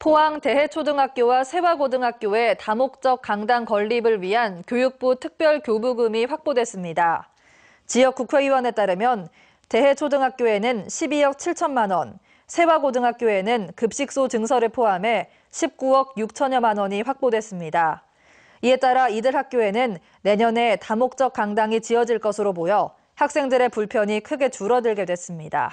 포항 대해초등학교와 세화고등학교의 다목적 강당 건립을 위한 교육부 특별교부금이 확보됐습니다. 지역 국회의원에 따르면 대해초등학교에는 12억 7천만 원, 세화고등학교에는 급식소 증설를 포함해 19억 6천여만 원이 확보됐습니다. 이에 따라 이들 학교에는 내년에 다목적 강당이 지어질 것으로 보여 학생들의 불편이 크게 줄어들게 됐습니다.